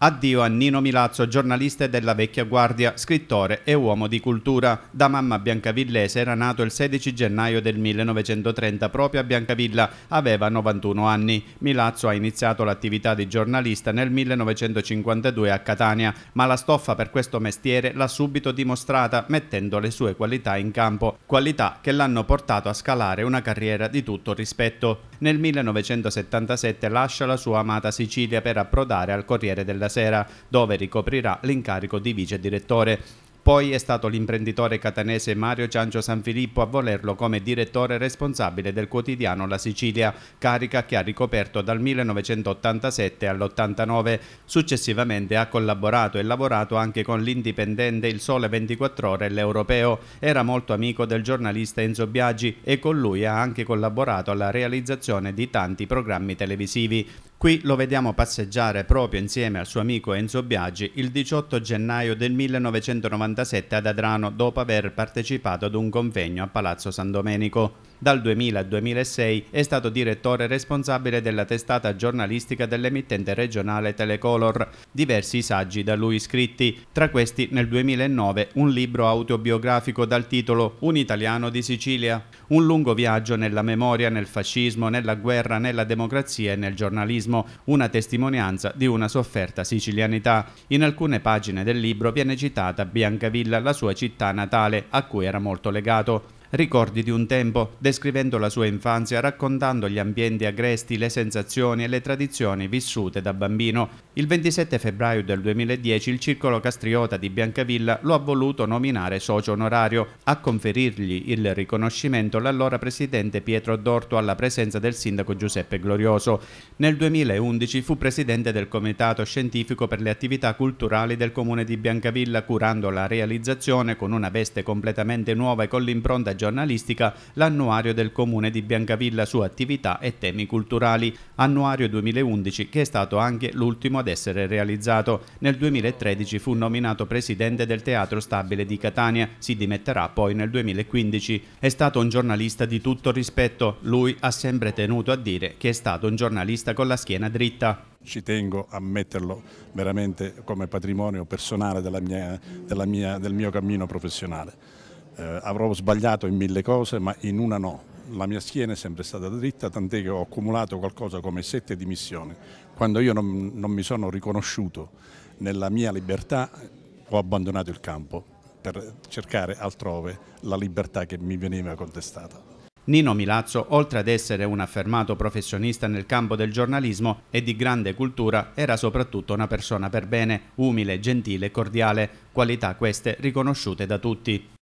Addio a Nino Milazzo, giornalista della vecchia guardia, scrittore e uomo di cultura. Da mamma biancavillese era nato il 16 gennaio del 1930 proprio a Biancavilla, aveva 91 anni. Milazzo ha iniziato l'attività di giornalista nel 1952 a Catania, ma la stoffa per questo mestiere l'ha subito dimostrata mettendo le sue qualità in campo, qualità che l'hanno portato a scalare una carriera di tutto rispetto. Nel 1977 lascia la sua amata Sicilia per approdare al Corriere della della Sera, dove ricoprirà l'incarico di vice direttore. Poi è stato l'imprenditore catanese Mario Ciangio Sanfilippo a volerlo come direttore responsabile del quotidiano La Sicilia, carica che ha ricoperto dal 1987 all'89. Successivamente ha collaborato e lavorato anche con l'Indipendente, Il Sole 24 Ore e l'Europeo. Era molto amico del giornalista Enzo Biagi e con lui ha anche collaborato alla realizzazione di tanti programmi televisivi. Qui lo vediamo passeggiare proprio insieme al suo amico Enzo Biaggi il 18 gennaio del 1997 ad Adrano dopo aver partecipato ad un convegno a Palazzo San Domenico. Dal 2000 al 2006 è stato direttore responsabile della testata giornalistica dell'emittente regionale Telecolor, diversi saggi da lui scritti, tra questi nel 2009 un libro autobiografico dal titolo Un italiano di Sicilia, un lungo viaggio nella memoria, nel fascismo, nella guerra, nella democrazia e nel giornalismo, una testimonianza di una sofferta sicilianità. In alcune pagine del libro viene citata Biancavilla, la sua città natale, a cui era molto legato. Ricordi di un tempo, descrivendo la sua infanzia, raccontando gli ambienti agresti, le sensazioni e le tradizioni vissute da bambino. Il 27 febbraio del 2010 il Circolo Castriota di Biancavilla lo ha voluto nominare socio onorario. A conferirgli il riconoscimento l'allora presidente Pietro Dorto alla presenza del sindaco Giuseppe Glorioso. Nel 2011 fu presidente del Comitato Scientifico per le attività culturali del comune di Biancavilla curando la realizzazione con una veste completamente nuova e con l'impronta giornalistica l'annuario del comune di Biancavilla su attività e temi culturali, annuario 2011 che è stato anche l'ultimo ad ad essere realizzato. Nel 2013 fu nominato presidente del Teatro Stabile di Catania, si dimetterà poi nel 2015. È stato un giornalista di tutto rispetto, lui ha sempre tenuto a dire che è stato un giornalista con la schiena dritta ci tengo a metterlo veramente come patrimonio personale della mia, della mia, del mio cammino professionale. Eh, avrò sbagliato in mille cose, ma in una no la mia schiena è sempre stata dritta, tant'è che ho accumulato qualcosa come sette dimissioni. Quando io non, non mi sono riconosciuto nella mia libertà ho abbandonato il campo per cercare altrove la libertà che mi veniva contestata. Nino Milazzo, oltre ad essere un affermato professionista nel campo del giornalismo e di grande cultura, era soprattutto una persona per bene, umile, gentile e cordiale, qualità queste riconosciute da tutti.